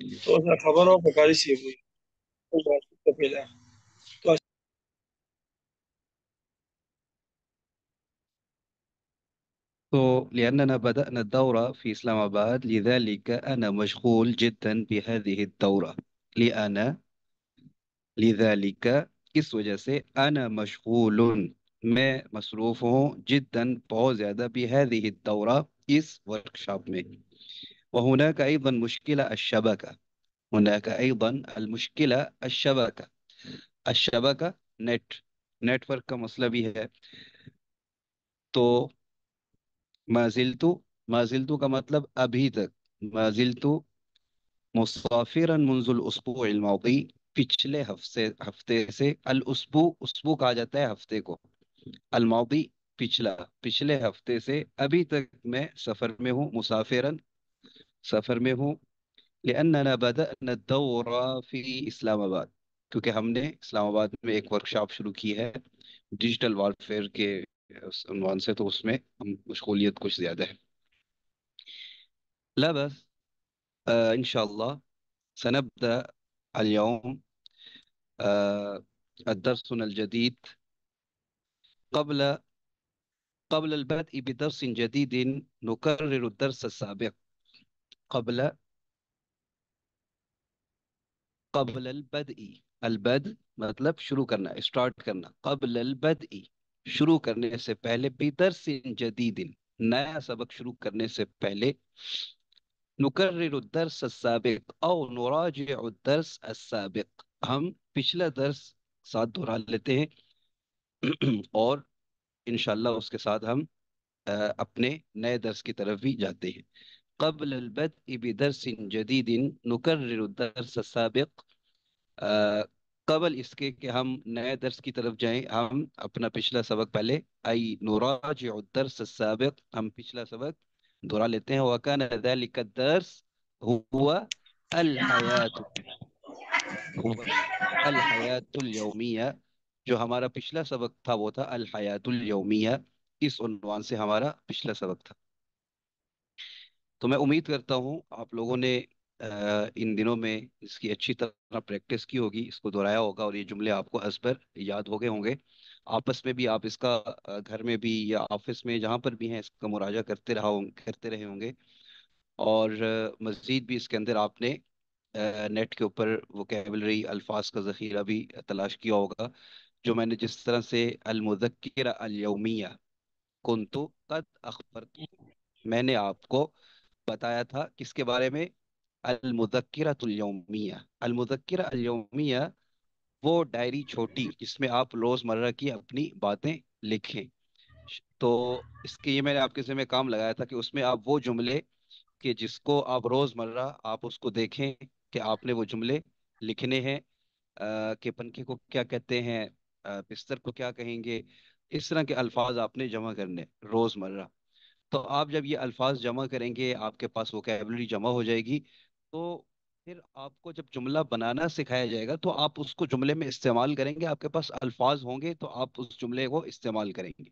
So, لأننا بدأنا الدورة في إسلام آباد لذلك أنا مشغول جدا بهذه الدورة لأنا لذلك كس वजह أنا مشغول ما مصروفه جدا بوزيادة بهذه الدورة إس workshop مي وهناك أيضا مشكلة الشبكة هناك أيضا المشكلة الشبكة الشبكة net network का मसला भी है तो माजिलतु माजिलतु का मतलब अभी तक माजिलतु मुसाफिर मंजुल उसबू इलमौकी पिछले हफ्ते हफ्ते से अल उसबू उसबू कहा जाता है हफ्ते को अलमौकी पिछला पिछले हफ्ते से अभी तक मैं सफर में हूँ मुसाफिरन सफ़र में हूँ लेना इस्लामाबाद क्योंकि हमने इस्लामाबाद में एक वर्कशॉप शुरू की है डिजिटल वारफेयर के से तो उसमें हम मशगोलियत कुछ ज़्यादा है लबस بس آه إن قبل قبل البدء بدرس جديد نكرر الدرس السابق कबल कबल अलबदी अलबद मतलब शुरू करना स्टार्ट करना कबल अलबदी शुरू करने से पहले बिदर सिन जदीदिन नया सबक शुरू करने से पहले नुकर्रिर दर्स साबिक और नुराजिअ दर्स साबिक हम पिछला दर्स साथ दोहरा लेते हैं और इनशाला उसके साथ हम अपने नए दर्स की तरफ भी जाते हैं قبل البدء بدرس जदीद नुकर्र दर्स साबिक कबल इसके कि हम नए दर्स की तरफ जाएं हम अपना पिछला सबक पहले आई नुराज दर्स साबिक हम पिछला सबक दोहरा लेते हैं वकान ذلك الدرس هو الحياة هو الحياة اليومية जो हमारा पिछला सबक था वो था अलहयातुल यौमिया इस उनवान से हमारा पिछला सबक था तो मैं उम्मीद करता हूँ आप लोगों ने इन दिनों में इसकी अच्छी तरह प्रैक्टिस की होगी इसको दोहराया होगा और ये जुमले आपको असबर याद हो गए होंगे आपस में भी आप इसका घर में भी या ऑफिस में जहाँ पर भी हैं इसका मुराजा करते रहा करते रहे होंगे और मज़ीद भी इसके अंदर आपने नेट के ऊपर वो कैबलरी अल्फाज का ज़ख़ीरा भी तलाश किया होगा जो मैंने जिस तरह से अलमुज़क्र अलमिया कुंतु कद अखबर मैंने आपको बताया था किसके बारे में अलमुजक्रातुलयौमिया अलमुजक्रा अलयौमिया वो डायरी छोटी जिसमें आप रोज़मर्रा की अपनी बातें लिखें तो इसके ये मैंने आपके जिम्मे काम लगाया था कि उसमें आप वो जुमले कि जिसको आप रोज़मर्रा आप उसको देखें कि आपने वो जुमले लिखने हैं कि पंखे को क्या कहते हैं बिस्तर को क्या कहेंगे इस तरह के अल्फाज आपने जमा करने रोज़मर्रा तो आप जब ये अल्फाज जमा करेंगे आपके पास वो कैबलरी जमा हो जाएगी तो फिर आपको जब जुमला बनाना सिखाया जाएगा तो आप उसको जुमले में इस्तेमाल करेंगे आपके पास अल्फाज होंगे तो आप उस जुमले को इस्तेमाल करेंगे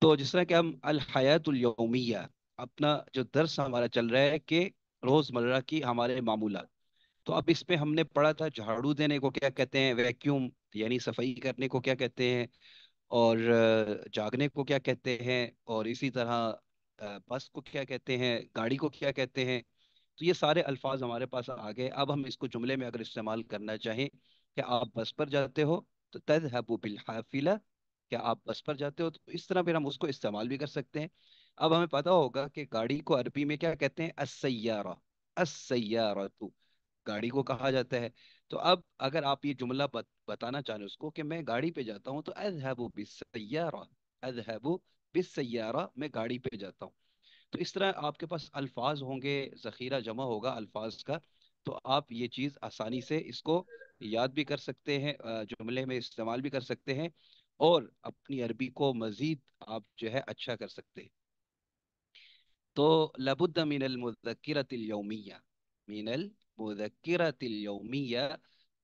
तो जिस तरह के हम अलहयातुलयौमिया अपना जो दर्स हमारा चल रहा है कि रोज़मर्रा की हमारे मामूलत तो अब इस पर हमने पढ़ा था झाड़ू देने को क्या कहते हैं वैक्यूम यानी सफाई करने को क्या कहते हैं और जागने को क्या कहते हैं और इसी तरह बस को क्या कहते हैं गाड़ी को क्या कहते हैं तो ये सारे अल्फाज हमारे पास आ गए अब हम इसको जुमले में अगर इस्तेमाल करना चाहें कि आप बस पर जाते हो तो तद हबू बिलहाफिला क्या आप बस पर जाते हो तो इस तरह फिर हम उसको इस्तेमाल भी कर सकते हैं अब हमें पता होगा कि गाड़ी को अरबी में क्या कहते हैं असैयारा असैयारा गाड़ी को कहा जाता है तो अब अगर आप ये जुमला बताना चाहे उसको कि मैं गाड़ी पे जाता हूँ तो अजहबो बिसयारा अजहबो मैं गाड़ी पे जाता हूँ तो इस तरह आपके पास अल्फाज होंगे ज़खीरा जमा होगा अल्फाज का तो आप ये चीज़ आसानी से इसको याद भी कर सकते हैं जुमले में इस्तेमाल भी कर सकते हैं और अपनी अरबी को मज़ीद आप जो है अच्छा कर सकते हैं तो लबुद्द मिनल मुजक्र तिलयमिया मिनल मुजक्र तिलयमिया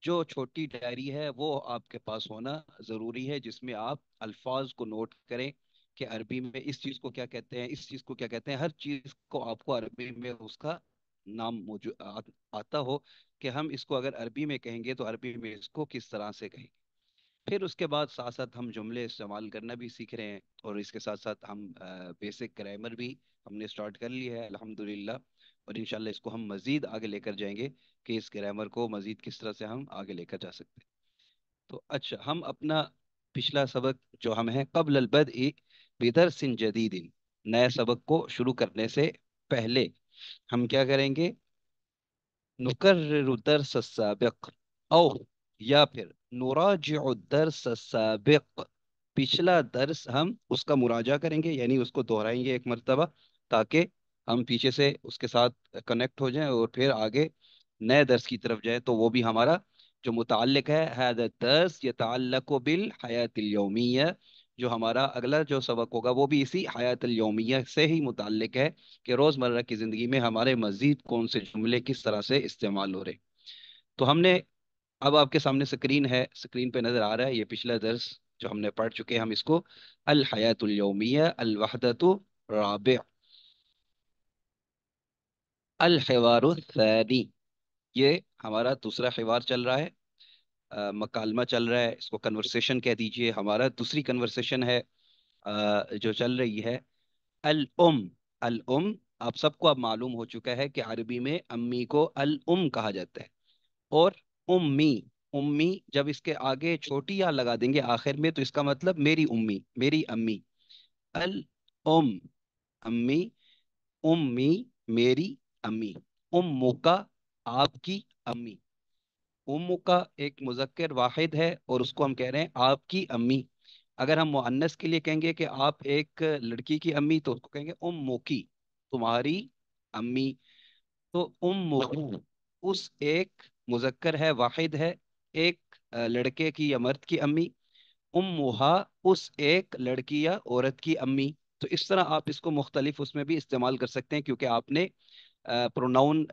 जो छोटी डायरी है वो आपके पास होना ज़रूरी है जिसमें आप अल्फाज को नोट करें कि अरबी में इस चीज़ को क्या कहते हैं इस चीज़ को क्या कहते हैं हर चीज़ को आपको अरबी में उसका नाम मौजूद आता हो कि हम इसको अगर अरबी में कहेंगे तो अरबी में इसको किस तरह से कहेंगे फिर उसके बाद साथ साथ हम जुमले इस्तेमाल करना भी सीख रहे हैं और इसके साथ साथ हम बेसिक ग्रामर भी हमने स्टार्ट कर लिया है अलहमदुल्ला और इन इसको हम मज़ीद आगे लेकर जाएंगे कि इस ग्रामर को मज़ीद किस तरह से हम आगे लेकर जा सकते हैं तो अच्छा हम अपना पिछला सबक जो हम हैं कबल अलबद बिदर सिन जदीदिन नए सबक को शुरू करने से पहले हम क्या करेंगे नुकर सबक औ या फिर नुराज दर्स पिछला दर्स हम उसका मुराजा करेंगे यानी उसको दोहराएंगे एक मरतबा ताकि हम पीछे से उसके साथ कनेक्ट हो जाएं और फिर आगे नए दर्स की तरफ जाएं तो वो भी हमारा जो मुतल है दर्स यतल्लक बिल हयातलोमिया जो हमारा अगला जो सबक होगा वो भी इसी हयातलोमिया से ही मुतल है कि रोज़मर्रा की ज़िंदगी में हमारे मज़ीद कौन से जुमले किस तरह से इस्तेमाल हो रहे तो हमने अब आपके सामने स्क्रीन है स्क्रीन पे नज़र आ रहा है ये पिछला दर्स जो हमने पढ़ चुके हैं हम इसको अल हयातुलयौमिया अलवहदत राबिया अलवारी ये हमारा दूसरा हिवार चल रहा है आ, मकालमा चल रहा है इसको कन्वर्सेशन कह दीजिए हमारा दूसरी कन्वर्सेशन है आ, जो चल रही है अल उम अल उम आप सबको अब मालूम हो चुका है कि अरबी में अम्मी को अल उम कहा जाता है और उम्मी उम्मी जब इसके आगे छोटी या लगा देंगे आखिर में तो इसका मतलब मेरी उम्मी मेरी अम्मी अल उम अम्मी उम्मी मेरी अम्मी उम मोका आपकी अम्मी उम का एक मुजक्र वाहिद है और उसको हम कह रहे हैं आपकी अम्मी अगर हम मुन्नस के लिए कहेंगे कि आप एक लड़की की अम्मी तो उसको कहेंगे उम मोकी तुम्हारी अम्मी तो मोकू उस एक मुजक्र है वाहिद है एक लड़के की या मर्द की अम्मी मोहा उस एक लड़की या औरत की अम्मी तो इस तरह आप इसको मुख्तलिफ उसमें भी इस्तेमाल कर सकते हैं क्योंकि आपने प्रोनाउन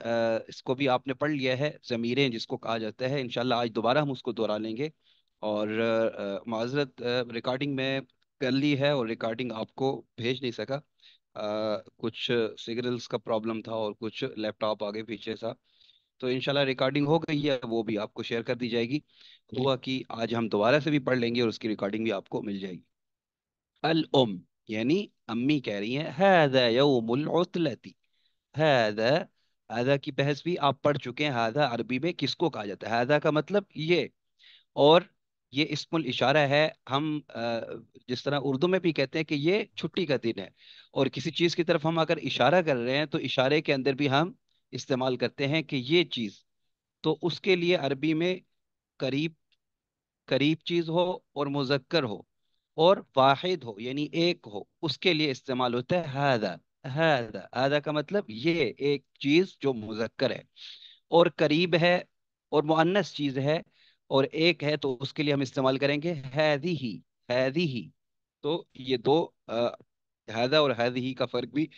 इसको भी आपने पढ़ लिया है ज़मीरें जिसको कहा जाता है इनशाला आज दोबारा हम उसको दोहरा लेंगे और माजरत रिकॉर्डिंग में कर ली है और रिकॉर्डिंग आपको भेज नहीं सका आ, कुछ सिग्नल्स का प्रॉब्लम था और कुछ लैपटॉप आगे पीछे था तो इनशाला रिकॉर्डिंग हो गई है वो भी आपको शेयर कर दी जाएगी हुआ कि आज हम दोबारा से भी पढ़ लेंगे और उसकी रिकॉर्डिंग भी आपको मिल जाएगी अल उम यानी अम्मी कह रही हैं हैदा हैदा की बहस भी आप पढ़ चुके हैं हैदा अरबी में किसको कहा जाता है हैदा का मतलब ये और ये इसमुल इशारा है हम जिस तरह उर्दू में भी कहते हैं कि ये छुट्टी का दिन है और किसी चीज़ की तरफ हम अगर इशारा कर रहे हैं तो इशारे के अंदर भी हम इस्तेमाल करते हैं कि ये चीज़ तो उसके लिए अरबी में करीब करीब चीज़ हो और मुजक्कर हो और वाहिद हो यानी एक हो उसके लिए इस्तेमाल होता है हैदा हैदा हैदा का मतलब ये एक चीज जो मुजक्कर है और करीब है और मुअन्नस चीज है और एक है तो उसके लिए हम इस्तेमाल करेंगे हैदी ही हैदी ही तो ये दो हैदा और हैदी ही का फर्क भी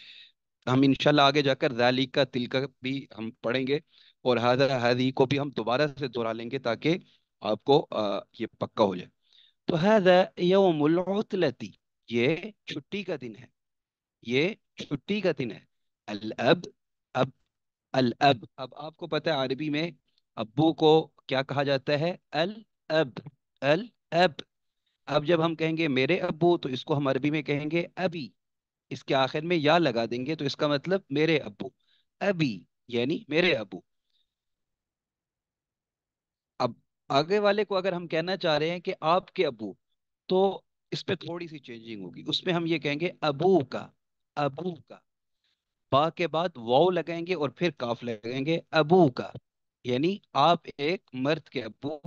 हम इनशाला आगे जाकर जाली का तिल का भी हम पढ़ेंगे और हैदा हैदी को भी हम दोबारा से दोहरा लेंगे ताकि आपको आ, ये पक्का हो जाए तो हैदा ये यौमुलती ये छुट्टी का दिन है ये छुट्टी का दिन है अल अब अब अल अब अब आपको पता है अरबी में अबू को क्या कहा जाता है अल अब अल अब अब जब हम कहेंगे मेरे अबू तो इसको हम अरबी में कहेंगे अभी इसके आखिर में या लगा देंगे तो इसका मतलब मेरे अबू अभी यानी मेरे अबू अब आगे वाले को अगर हम कहना चाह रहे हैं कि आपके अबू तो इस पे थोड़ी सी चेंजिंग होगी उसमें हम ये कहेंगे अबू का अबू का बा के बाद वाओ लगाएंगे और फिर काफ लगाएंगे अबू का यानी आप एक मर्द के अबू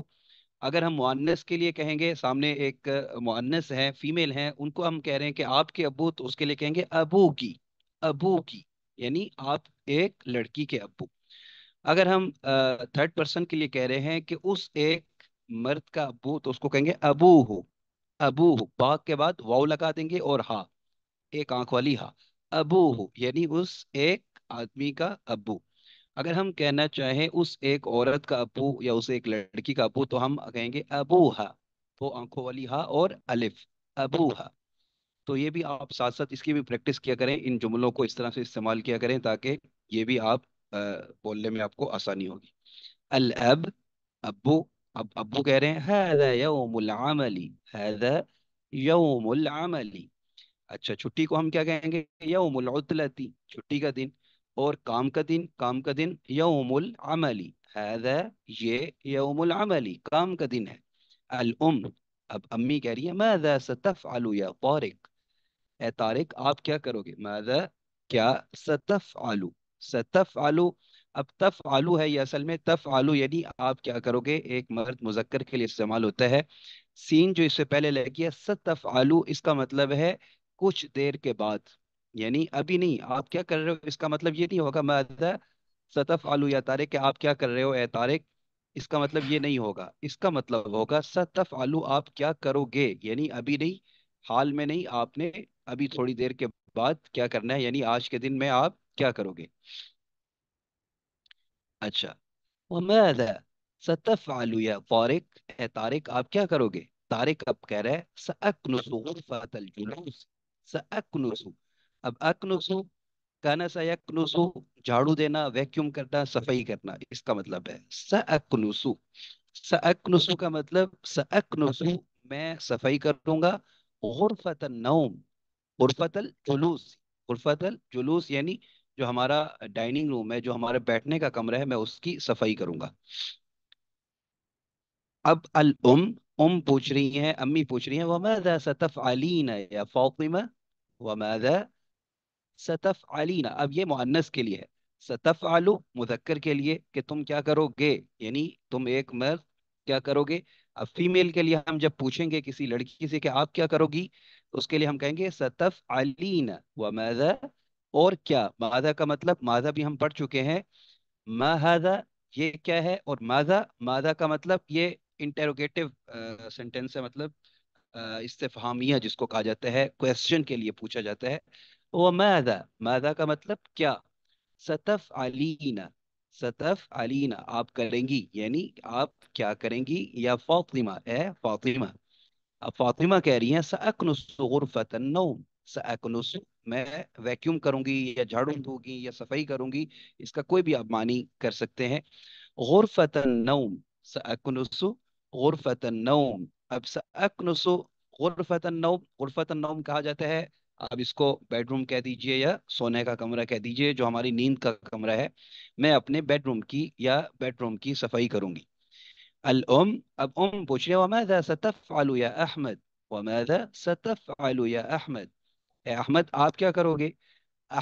अगर हम मुआनस के लिए कहेंगे सामने एक मुआनस है फीमेल है उनको हम कह रहे हैं कि आपके अबू तो उसके लिए कहेंगे अबू की अबू की यानी आप एक लड़की के अबू अगर हम थर्ड पर्सन के लिए कह रहे हैं कि उस एक मर्द का अबू तो उसको कहेंगे अबू हो अबू हो बाग के बाद वाओ लगा देंगे और हा एक आंख वाली हा अबू हम्म। यानी उस एक आदमी का अबू अगर हम कहना चाहें उस एक औरत का अबू या उस एक लड़की का अबू तो हम कहेंगे अबू हा तो आंखों वाली हा और अलिफ अबू हा तो ये भी आप साथ साथ इसकी भी प्रैक्टिस किया करें इन जुमलों को इस तरह से इस्तेमाल किया करें ताकि ये भी आप बोलने में आपको आसानी होगी अल अब अबू अब अबू कह रहे हैं हैदा यौमुल आमली हैदा यौमुल आमली अच्छा छुट्टी को हम क्या कहेंगे यौमुल उतलती छुट्टी का दिन और काम का दिन काम का दिन यौमुल अमली हैदा ये यौमुल अमली काम का दिन है अल उम अब अम्मी कह रही है मादा सतफ आलू या तारिक ए तारिक आप क्या करोगे मादा क्या सतफ आलू सतफ आलू अब तफ आलू है या असल में तफ आलू यानी आप क्या करोगे एक मर्द मुजक्कर के लिए इस्तेमाल होता है सीन जो इससे पहले लगी है सतफ आलू इसका मतलब है कुछ देर के बाद यानी अभी नहीं आप क्या कर रहे हो इसका मतलब ये नहीं होगा मैं सतफ आलू या के आप क्या कर रहे हो ए तारिक इसका मतलब ये नहीं होगा इसका मतलब होगा सतफ आलू आप क्या करोगे यानी अभी नहीं हाल में नहीं आपने अभी थोड़ी देर के बाद क्या करना है यानी आज के दिन में आप क्या करोगे अच्छा सतफ आलू या तारिक ए तारिक आप क्या करोगे तारिक अब कह रहे हैं सकनुसु अब अकनुसु कहना सा यकनुसु झाड़ू देना वैक्यूम करना सफाई करना इसका मतलब है सकनुसु सकनुसु का मतलब सकनुसु मैं सफाई करूंगा गुरफत नौम गुरफतल जुलूस गुरफतल जुलूस यानी जो हमारा डाइनिंग रूम है जो हमारे बैठने का कमरा है मैं उसकी सफाई करूंगा अब अल उम उम पूछ रही हैं अम्मी पूछ रही हैं वमादा सतफ अलीना या फातिमा वमादा सतफ अलीना अब ये मुअन्नस के लिए है सतफ आलू मुजक्कर के लिए कि तुम क्या करोगे यानी तुम एक मर्द क्या करोगे अब फीमेल के लिए हम जब पूछेंगे किसी लड़की से कि आप क्या करोगी तो उसके लिए हम कहेंगे सतफ अलीना वमादा और क्या मादा का मतलब मादा भी हम पढ़ चुके हैं माहदा ये क्या है और मादा मादा का मतलब ये इंटेरोगेटिव सेंटेंस uh, है मतलब इस्तेफहामिया uh, जिसको कहा जाता है क्वेश्चन के लिए पूछा जाता है वो मैदा मैदा का मतलब क्या सतफ अलीना सतफ अलीना आप करेंगी यानी आप क्या करेंगी या फातिमा ए फातिमा अब फातिमा कह रही है सकुरफतन सअकनुस मैं वैक्यूम करूंगी या झाड़ू दूंगी या सफाई करूंगी इसका कोई भी आप मानी कर सकते हैं गुरफतन नौम सकनुसु गुरफत नौम अब अकनसु गुरफत नौम गुरफत नौम कहा जाता है आप इसको बेडरूम कह दीजिए या सोने का कमरा कह दीजिए जो हमारी नींद का कमरा है मैं अपने बेडरूम की या बेडरूम की सफाई करूंगी अल उम अब उम पूछ रहे वमादा सतफ आलू या अहमद वमादा सतफ आलू या अहमद अहमद आप क्या करोगे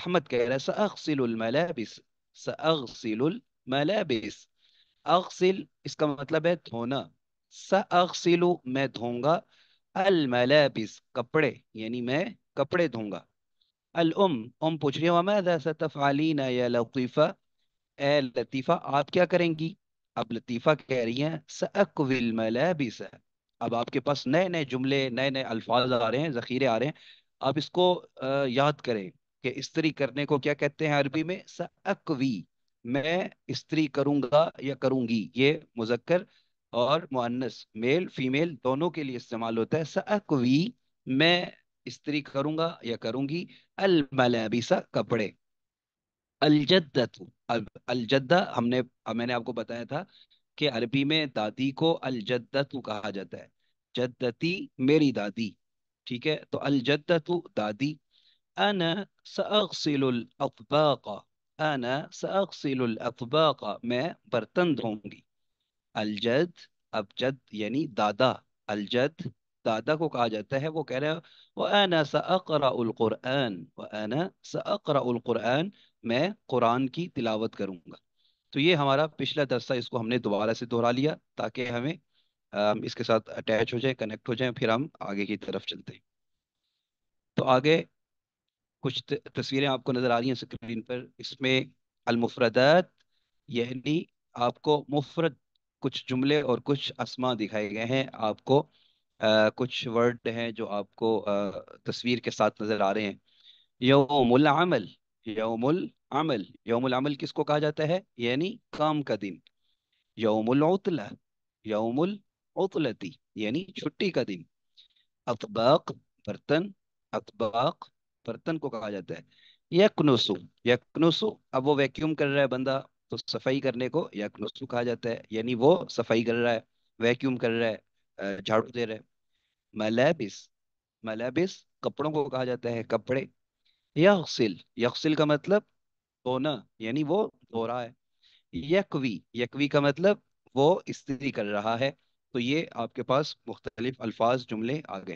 अहमद कह रहा है सअसिलमलाबिस सअसिलमलाबिस अगसिल इसका मतलब है धोना सअसिलु मैं धोंगा अल मलाबिस कपड़े यानी मैं कपड़े धोंगा अल उम उम पूछ रही हूँ मैं सतफ़ालीना या लतीफ़ा ए लतीफ़ा आप क्या करेंगी अब लतीफ़ा कह रही हैं सकविल मलाबिस अब आपके पास नए नए जुमले नए नए अल्फाज आ रहे हैं ज़ख़ीरे आ रहे हैं आप इसको याद करें कि इस्त्री करने को क्या कहते हैं अरबी में सकवी मैं इस्त्री करूंगा या करूंगी ये मुजक्कर और मुअन्नस मेल फीमेल दोनों के लिए इस्तेमाल होता है सकवी मैं स्त्री करूंगा या करूंगी अल मलाबिसा कपड़े अब अलजद्दा हमने मैंने आपको बताया था कि अरबी में दादी को अलजद्दतु कहा जाता है जद्दती मेरी दादी ठीक है तो अलजद्दतु दादी अन सअसिलुल अतबाक़ा अना सअसिलुल अतबाक़ा मैं बर्तन धोऊंगी अलजद अबजद यानी दादा अलजद दादा को कहा जाता है वो कह रहे हैं वह सक़राकुरआन वना मैं कुरान की तिलावत करूँगा तो ये हमारा पिछला दरसा इसको हमने दोबारा से दोहरा लिया ताकि हमें इसके साथ अटैच हो जाए कनेक्ट हो जाए फिर हम आगे की तरफ चलते हैं तो आगे कुछ तस्वीरें आपको नज़र आ रही हैं स्क्रीन पर इसमें अलमुफरदत यानी आपको मुफरत कुछ जुमले और कुछ असमा दिखाए गए हैं आपको आ, कुछ वर्ड हैं जो आपको आ, तस्वीर के साथ नज़र आ रहे हैं यौमुल अमल यौमुल अमल यौमुल अमल किसको कहा जाता है यानी काम का दिन यौमुल उतला यौमुल उतलती यानी छुट्टी का दिन अतबाक बर्तन अतबाक बर्तन को कहा जाता है यकनुसु यकनुसु अब वो वैक्यूम कर रहा है बंदा तो सफाई करने को या कहा जाता है यानी वो सफाई कर रहा है वैक्यूम कर रहा है झाड़ू दे रहा है मलेबिस मलैबिस कपड़ों को कहा जाता है कपड़े यकसिल यकसिल का मतलब धोना यानी वो धो रहा है यकवी यकवी का मतलब वो स्त्री कर रहा है तो ये आपके पास मुख्तलिफ अल्फाज जुमले आ गए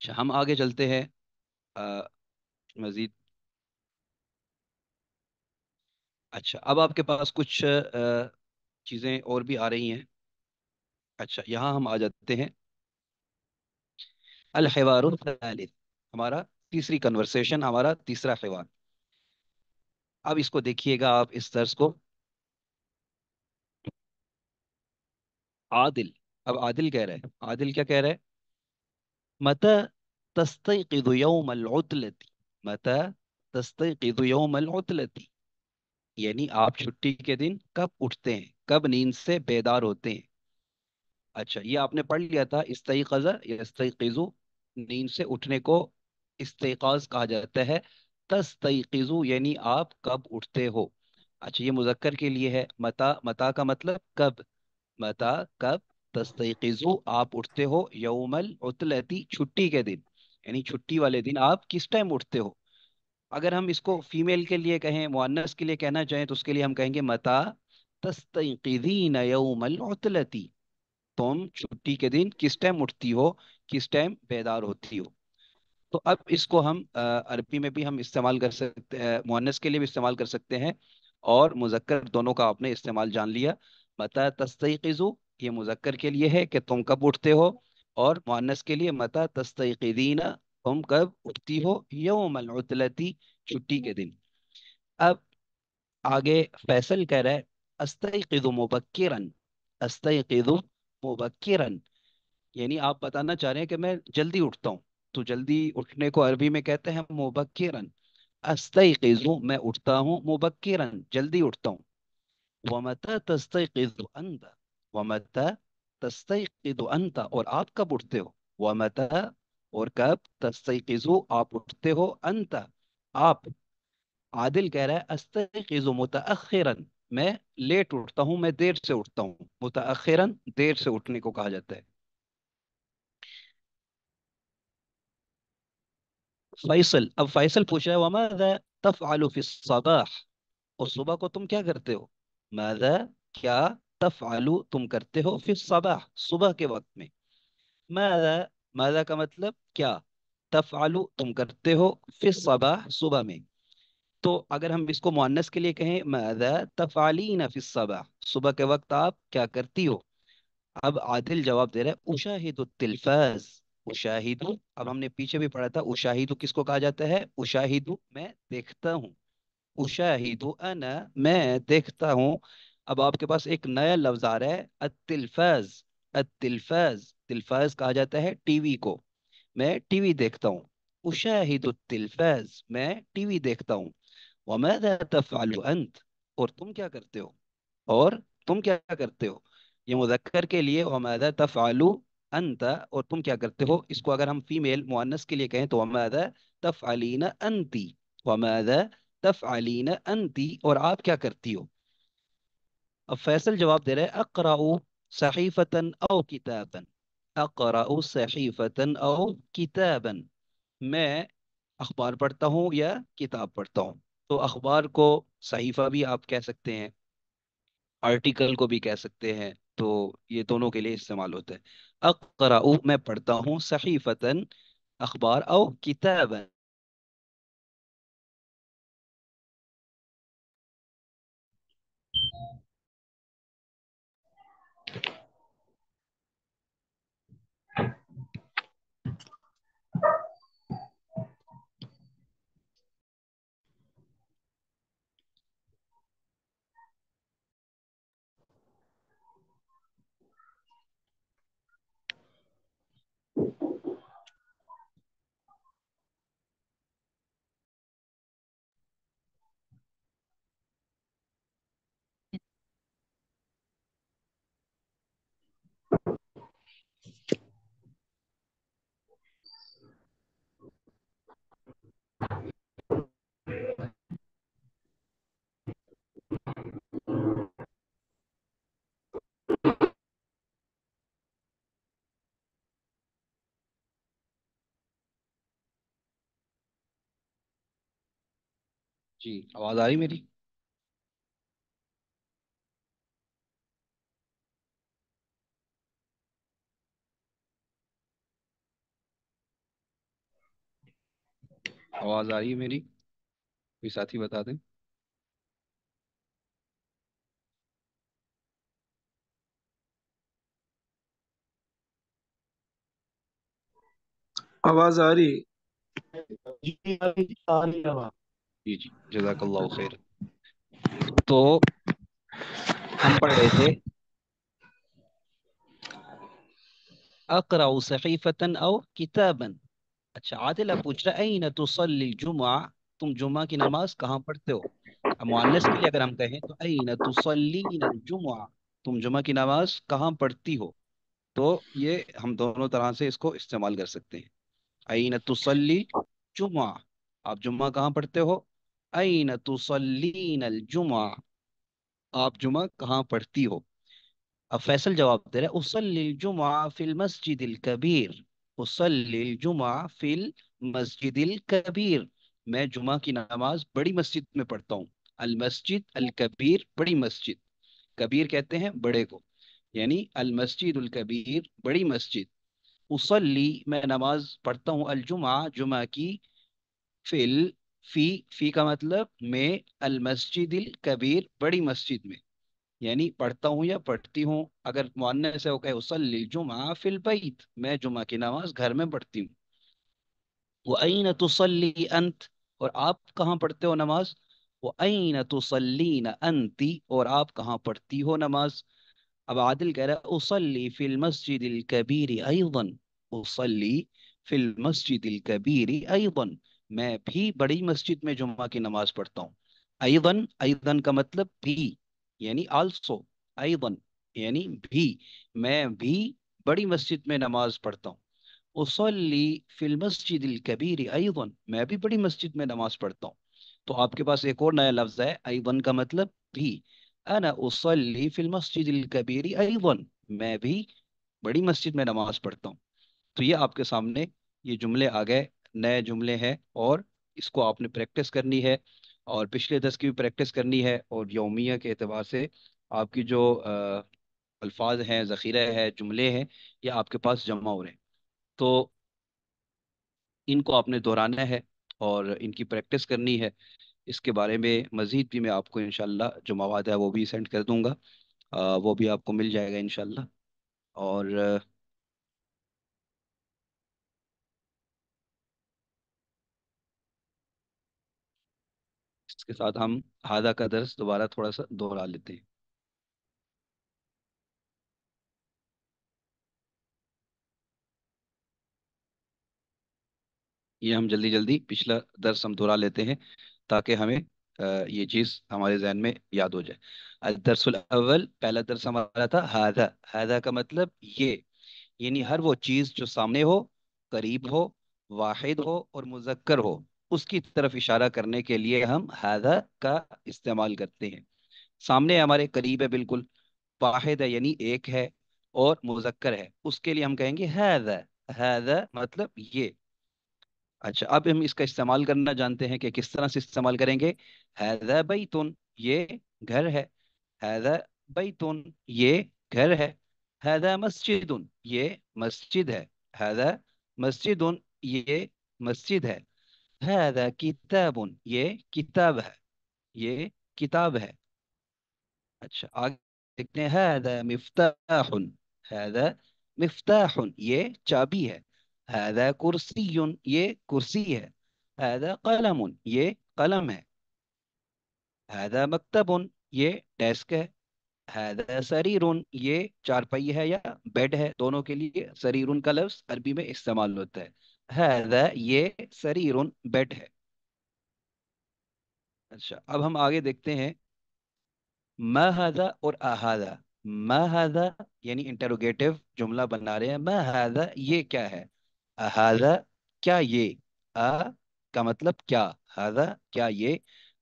अच्छा, हम आगे चलते हैं मज़ीद अच्छा अब आपके पास कुछ चीज़ें और भी आ रही हैं अच्छा यहाँ हम आ जाते हैं अल हमारा तीसरी कन्वर्सेशन हमारा तीसरा हिवार अब इसको देखिएगा आप इस दर्ज को आदिल अब आदिल कह रहे हैं आदिल क्या कह रहे हैं मत तस्तयम मत तस्तयम यानी आप छुट्टी के दिन कब उठते हैं कब नींद से बेदार होते हैं अच्छा ये आपने पढ़ लिया था इस्तकज़ा नींद से उठने को इस्तेकाज कहा जाता है तस्तकज़ु यानी आप कब उठते हो अच्छा ये मुजक्कर के लिए है मता मता का मतलब कब मता कब तस्तकज़ु आप उठते हो यौमल उतलती छुट्टी के दिन यानी छुट्टी वाले दिन आप किस टाइम उठते हो अगर हम इसको फीमेल के लिए कहें मुअन्नस के लिए कहना चाहें तो उसके लिए हम कहेंगे मता तस्तीनती तुम छुट्टी के दिन किस टाइम उठती हो किस टाइम बेदार होती हो तो अब इसको हम अरबी में भी हम इस्तेमाल कर सकते हैं के लिए भी इस्तेमाल कर सकते हैं और मुजक्कर दोनों का आपने इस्तेमाल जान लिया मता तस्तु ये मुजक्कर के लिए है कि तुम कब उठते हो और मुअन्नस के लिए मता तस्तकीदीना तुम कब उठती हो यौमल उतलती छुट्टी के दिन अब आगे फैसल कह रहा है अस्तु यानी आप बताना चाह रहे हैं कि मैं जल्दी उठता हूँ तो जल्दी उठने को अरबी में कहते हैं मुबक्किरन अस्तु मैं उठता हूँ मुबक्किरन जल्दी उठता हूँ वमता तस्तु अंत वमता अंत और आप कब उठते हो वमता और कब तस्तैकिजो आप उठते हो अंत आप आदिल कह रहा है अस्तैकिजो मुतअखिरन मैं लेट उठता हूं मैं देर से उठता हूं मुतअखिरन देर से उठने को कहा जाता है फैसल अब फैसल पूछ रहा है तफ तफ़अलु फिस्सबाह और सुबह को तुम क्या करते हो मादा क्या तफ आलू तुम करते हो फिस्सबाह सुबह के वक्त में मादा माजा का मतलब क्या तफालू तुम करते हो फिर सबा सुबह में तो अगर हम इसको मुन्नस के लिए कहें मादा तफालीन फिर सबा सुबह के वक्त आप क्या करती हो अब आदिल जवाब दे रहा है उशाहिद तिलफाज उशाहिद अब हमने पीछे भी पढ़ा था उशाहिद किसको कहा जाता है उशाहिद मैं देखता हूँ उशाहिद अना मैं देखता हूँ अब आपके पास एक नया लफ्ज आ रहा है अतिलफाज तिल्फाज तिल्फाज कहा जाता है टीवी को मैं टीवी देखता हूँ उशाहिद तिल्फाज मैं टीवी देखता हूँ तफ़ालु अंत और तुम क्या करते हो और तुम क्या करते हो ये मुजक्कर के लिए वमैदा तफ़ालु अंत और तुम क्या करते हो इसको अगर हम फीमेल मुअन्नस के लिए कहें तो वमैदा तफ़ालीन अंती वमैदा तफ़ालीन अंती और आप क्या करती हो अब फैसल जवाब दे रहे हैं अकराऊ सहीफ़तन और किताबन अकरा सहीफ़तन और किताबन मैं अखबार पढ़ता हूँ या किताब पढ़ता हूँ तो अखबार को सहीफ़ा भी आप कह सकते हैं आर्टिकल को भी कह सकते हैं तो ये दोनों के लिए इस्तेमाल होता है अकरा मैं पढ़ता हूँ सहीफ़तन अखबार और किताबन जी आवाज आ रही मेरी आवाज आ रही है मेरी कोई साथी बता दें आवाज आ रही आ रही आवाज जी जी जजाकल्ला खैर तो हम पढ़ रहे थे अकराउ सहीफतन और किताबन अच्छा आदिला पूछ रहा है तो तुसल्ली जुमा तुम जुमा की नमाज कहाँ पढ़ते हो मुआनस के लिए अगर हम कहें तो अन तुसल्ली जुमा तुम जुमा की नमाज कहाँ पढ़ती हो तो ये हम दोनों तरह से इसको इस्तेमाल कर सकते हैं अन तुसल्ली जुमा आप जुमा कहाँ पढ़ते हो अन तुसलिन जुमा आप जुमा कहाँ पढ़ती हो अब फैसल जवाब दे रहा है जुमा फिल मस्जिद कबीर उसल जुमा फिल मस्जिद कबीर मैं जुमा की नमाज बड़ी मस्जिद में पढ़ता हूँ अल मस्जिद अल कबीर बड़ी मस्जिद कबीर कहते हैं बड़े को यानी अल मस्जिद अल कबीर बड़ी मस्जिद उसली मैं नमाज पढ़ता हूँ अलजुमा जुमा की फिल फी फी का मतलब मैं अल मस्जिद कबीर बड़ी मस्जिद में यानी पढ़ता हूँ या पढ़ती हूँ अगर मानने से वो कहे उसल जुमा फिल बैत मैं जुमा की नमाज घर में पढ़ती हूँ वो अन तुसली अंत और आप कहाँ पढ़ते हो नमाज वो अन न अंती और आप कहाँ पढ़ती हो नमाज अब आदिल कह रहा है उसली फिल मस्जिद कबीर अयन उसली फिल मस्जिद कबीर अयन मैं भी बड़ी मस्जिद में जुम्मा की नमाज पढ़ता हूँ अयदन अयदन का मतलब भी यानी आल्सो अयदन यानी भी मैं भी बड़ी मस्जिद में नमाज पढ़ता हूँ उसली फिल मस्जिद कबीर अयदन मैं भी बड़ी मस्जिद में नमाज पढ़ता हूँ तो आपके पास एक और नया लफ्ज़ है ऐवन का मतलब भी अना उसली फिल मस्जिद कबीर अयदन मैं भी बड़ी मस्जिद में नमाज पढ़ता हूँ तो ये आपके सामने ये जुमले आ गए नए जुमले हैं और इसको आपने प्रैक्टिस करनी है और पिछले दस की भी प्रैक्टिस करनी है और योमिया के अतबार से आपकी जो अल्फाज हैं ज़ख़ीरा है जुमले हैं ये आपके पास जमा हो रहे हैं तो इनको आपने दोहराना है और इनकी प्रैक्टिस करनी है इसके बारे में मज़ीद भी मैं आपको इन जो मवाद है वो भी सेंड कर दूँगा वो भी आपको मिल जाएगा इन और इसके साथ हम हादा का दर्श दोबारा थोड़ा सा दोहरा लेते हैं ये हम जल्दी जल्दी पिछला दर्श हम दोहरा लेते हैं ताकि हमें ये चीज़ हमारे जहन में याद हो जाए दरसल अव्वल पहला दर्स हमारा था हादा हादा का मतलब ये यानी हर वो चीज़ जो सामने हो करीब हो वाहिद हो और मुजक्कर हो उसकी तरफ इशारा करने के लिए हम हैदा का इस्तेमाल करते हैं सामने हमारे करीब है बिल्कुल वाहिद है यानी एक है और मुजक्कर है उसके लिए हम कहेंगे हैदा हैदा मतलब ये अच्छा अब हम इसका इस्तेमाल करना जानते हैं कि किस तरह से इस्तेमाल करेंगे हैदा तुन ये घर है हैदा बैतुन ये घर है हैदा मस्जिद ये मस्जिद है हैदा मस्जिद ये मस्जिद है हैदा किताबुन ये किताब है ये किताब है अच्छा आगे देखते हैं हैदा मिफ्ताहुन हैदा मिफ्ताहुन ये चाबी है हैदा कुर्सीयुन ये कुर्सी है हैदा कलमुन ये कलम है हैदा मकतबुन ये डेस्क है हैदा सरीरुन ये चारपाई है या बेड है दोनों के लिए सरीरुन का लफ्ज अरबी में इस्तेमाल होता है हैदा ये सरीर बेड है अच्छा अब हम आगे देखते हैं महदा और अहादा महदा यानी इंटरोगेटिव जुमला बना रहे हैं महदा ये क्या है अहादा क्या ये अ का मतलब क्या हादा क्या ये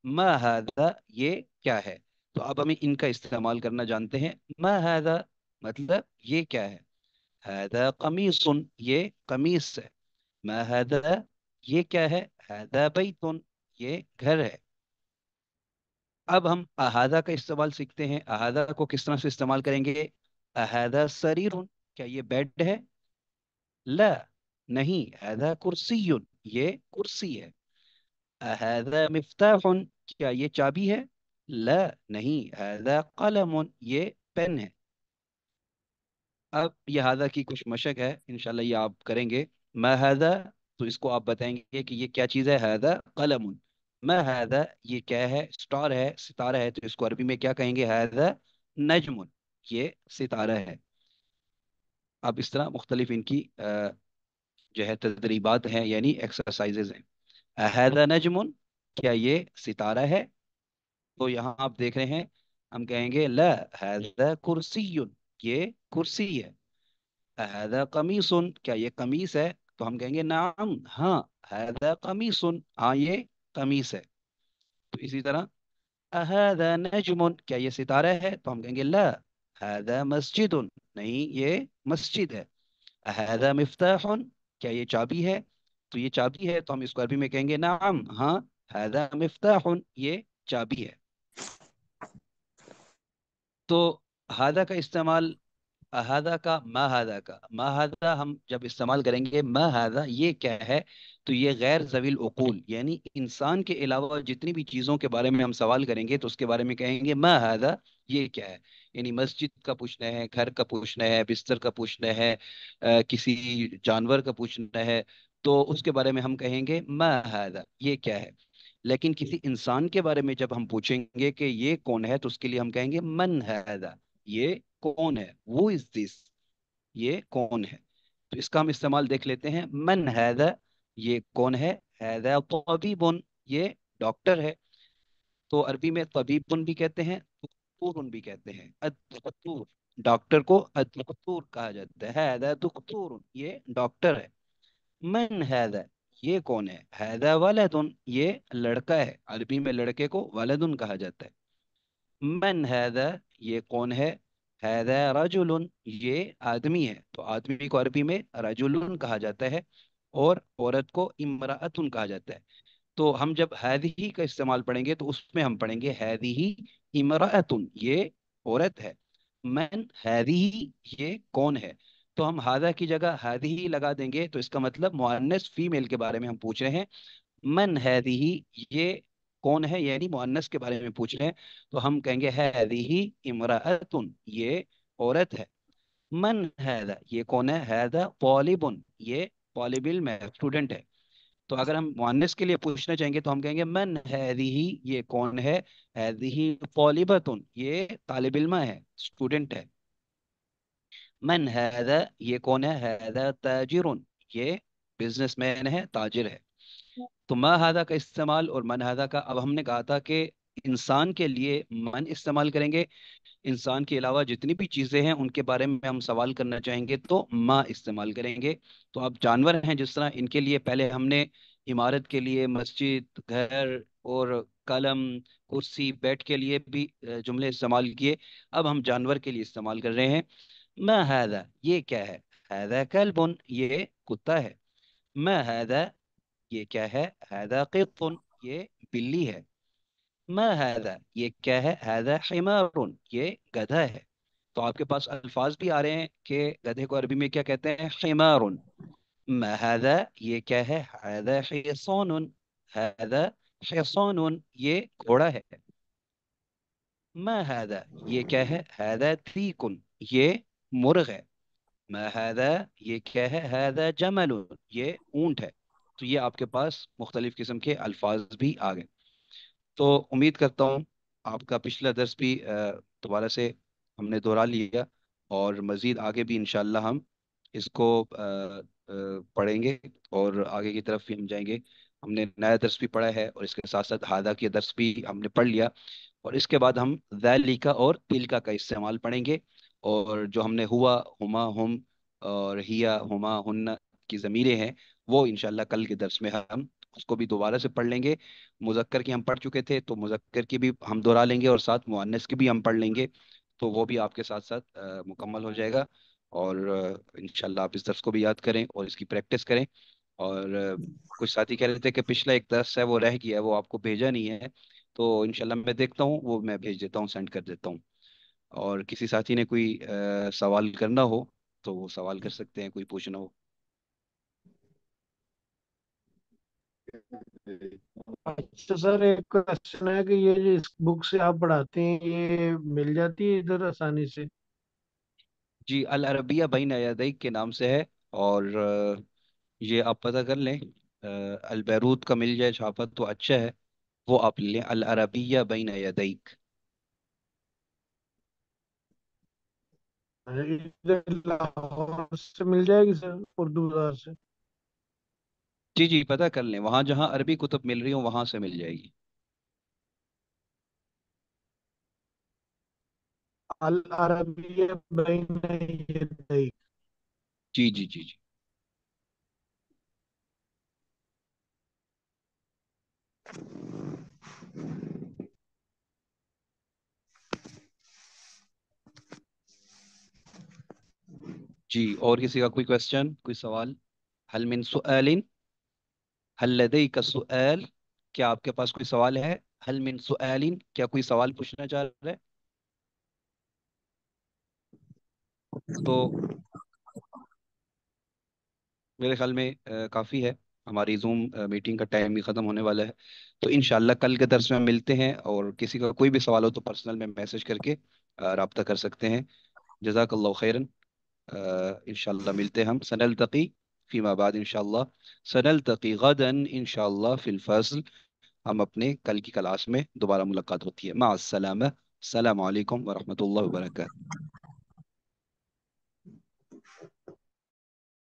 महदा ये क्या है तो अब हमें इनका इस्तेमाल करना जानते हैं महदा मतलब ये क्या है हैदा सुन ये कमीज है महदा ये क्या है हैदाबई ये घर है अब हम अहादा का इस्तेमाल सीखते हैं अहादा को किस तरह से इस्तेमाल करेंगे अहदा शरीर क्या ये बेड है ल नहीं अहदा कुर्सी ये कुर्सी है अहदा मिफ्ताह क्या ये चाबी है ल नहीं अहदा कलम ये पेन है अब यह की कुछ मशक है इनशाला ये आप करेंगे महदा तो इसको आप बताएंगे कि ये क्या चीज़ है हैदा कलम महदा ये क्या है स्टार है सितारा है तो इसको अरबी में क्या कहेंगे हैदा नजमुन ये सितारा है अब इस तरह मुख्तलिफ इनकी जो है तदरीबात हैं यानी एक्सरसाइजेज हैं हैदा नजमुन क्या ये सितारा है तो यहाँ आप देख रहे हैं हम कहेंगे ल हैदा कुर्सी ये कुर्सी है हैदा सुन क्या ये कमीस है तो हम कहेंगे नाम हाँ हैदा सुन हाँ ये कमीस है तो इसी तरह अहदा नजमुन क्या ये सितारा है तो हम कहेंगे ला हैदा मस्जिदुन नहीं ये मस्जिद है अहदा मिफ्ताहुन क्या ये चाबी है तो ये चाबी है तो हम इसको अरबी में कहेंगे नाम हाँ हैदा मिफ्ताहुन ये चाबी है तो हादा का इस्तेमाल अहदा का महदा का महदा हम जब इस्तेमाल करेंगे महदा ये क्या है तो ये गैर जवील अकूल यानी इंसान के अलावा जितनी भी चीज़ों के बारे में हम सवाल करेंगे तो उसके बारे में कहेंगे महदा ये क्या है यानी मस्जिद का पूछना है घर का पूछना है बिस्तर का पूछना है आ, किसी जानवर का पूछना है तो उसके बारे में हम कहेंगे महदा ये क्या है लेकिन किसी इंसान के बारे में जब हम पूछेंगे कि ये कौन है तो उसके लिए हम कहेंगे मन हैदा ये कौन है वो इज दिस ये कौन है तो इसका हम इस्तेमाल देख लेते हैं मन हैद ये कौन है तबीबुन ये डॉक्टर है तो अरबी में तबीबुन भी कहते हैं दख्तूरुन भी कहते हैं अदख्तूर डॉक्टर को अदख्तूर कहा जाता है हैदा ये डॉक्टर है मन हैद ये कौन है हैदा वालदुन ये लड़का है अरबी में लड़के को वालदुन कहा जाता है मन हैद ये कौन है हैदा ये आदमी है तो आदमी को अरबी में रजुल कहा जाता है और औरत को इमरातुन कहा जाता है तो हम जब हैदी का इस्तेमाल पढ़ेंगे तो उसमें हम पढ़ेंगे हैदी इमरातुन ये औरत है मैन हैदी ये कौन है तो हम हादा की जगह हैदी लगा देंगे तो इसका मतलब मुअन्नस फीमेल के बारे में हम पूछ रहे हैं मैन हैदी ये कौन है यानी मुअन्नस के बारे में पूछ रहे हैं तो हम कहेंगे हैदी इमरातुन ये औरत है मन हैदा ये कौन है हैदा पॉलिबुन ये पॉलिबिल में स्टूडेंट है तो अगर हम मुअन्नस के लिए पूछना चाहेंगे तो हम कहेंगे मन हैदी ये कौन है हैदी पॉलिबतुन ये तालिब इल्मा है स्टूडेंट है मन हैदा ये कौन है हैदा ताजिरुन ये बिजनेसमैन है ताजिर है तो महदा का इस्तेमाल और मनहदा का अब हमने कहा था कि इंसान के लिए मन इस्तेमाल करेंगे इंसान के अलावा जितनी भी चीज़ें हैं उनके बारे में हम सवाल करना चाहेंगे तो माँ इस्तेमाल करेंगे तो अब जानवर हैं जिस तरह इनके लिए पहले हमने इमारत के लिए मस्जिद घर और कलम कुर्सी बेड के लिए भी जुमले इस्तेमाल किए अब हम जानवर के लिए इस्तेमाल कर रहे हैं मैदा हैदा ये क्या है हैदा ये कुत्ता है मैं ये क्या है हैदा कितुन ये बिल्ली है मा हैदा ये क्या है हैदा हिमारुन ये गधा है तो आपके पास अल्फाज भी आ रहे हैं कि गधे को अरबी में क्या कहते हैं हिमारुन मा हैदा ये क्या है हैदा हिसोन हैदा हिसोन ये घोड़ा है मा हैदा ये क्या है हैदा थीकुन ये मुर्ग है मा हैदा ये क्या है हैदा जमलुन ये ऊंट है तो ये आपके पास मुख्तलिफ़ किस्म के अल्फाज भी आ गए तो उम्मीद करता हूँ आपका पिछला दर्स भी दोबारा से हमने दोहरा लिया और मज़ीद आगे भी इन हम इसको पढ़ेंगे और आगे की तरफ भी हम जाएंगे हमने नया दर्स भी पढ़ा है और इसके साथ साथ हादा के दर्स भी हमने पढ़ लिया और इसके बाद हम जैलिका और तिलका का इस्तेमाल पढ़ेंगे और जो हमने हुआ हुमा हम और हिया हुमा हन्ना की ज़मीरें हैं वो इनशाला कल के दर्स में हम उसको भी दोबारा से पढ़ लेंगे मुजक्कर की हम पढ़ चुके थे तो मुजक्कर की भी हम दोहरा लेंगे और साथ मुआनस की भी हम पढ़ लेंगे तो वो भी आपके साथ साथ मुकम्मल हो जाएगा और इनशाला आप इस दर्स को भी याद करें और इसकी प्रैक्टिस करें और कुछ साथी कह रहे थे कि पिछला एक दर्स है वो रह गया है वो आपको भेजा नहीं है तो इनशाला मैं देखता हूँ वो मैं भेज देता हूँ सेंड कर देता हूँ और किसी साथी ने कोई आ, सवाल करना हो तो वो सवाल कर सकते हैं कोई पूछना हो अच्छा सर एक क्वेश्चन है कि ये जो बुक से आप पढ़ाते हैं ये मिल जाती है इधर आसानी से जी अल अरबिया बइन अयादई के नाम से है और ये आप पता कर लें अल बैरूत का मिल जाए छापा तो अच्छा है वो आप ले लें अल अरबिया बइन अयादई लाहौर से मिल जाएगी सर उर्दू बाजार से जी जी पता कर लें वहां जहां अरबी कुतुब मिल रही हो वहां से मिल जाएगी अल जी जी जी जी जी और किसी का कोई क्वेश्चन कोई सवाल हलमिन सुन हल्लदई का सुल क्या आपके पास कोई सवाल है हल मिन सुन क्या कोई सवाल पूछना चाह रहे तो मेरे ख्याल में आ, काफ़ी है हमारी जूम मीटिंग का टाइम भी ख़त्म होने वाला है तो इन कल के दर्स में मिलते हैं और किसी का कोई भी सवाल हो तो पर्सनल में मैसेज करके रबता कर सकते हैं जजाकल्ला खैरन इनशाला मिलते हैं हम सनल तकी فيما بعد ان شاء الله سنلتقي غدا ان شاء الله في الفصل ہم اپنے کل کی کلاس میں دوبارہ ملاقات ہوتی ہے مع السلامه السلام عليكم ورحمة الله وبركاته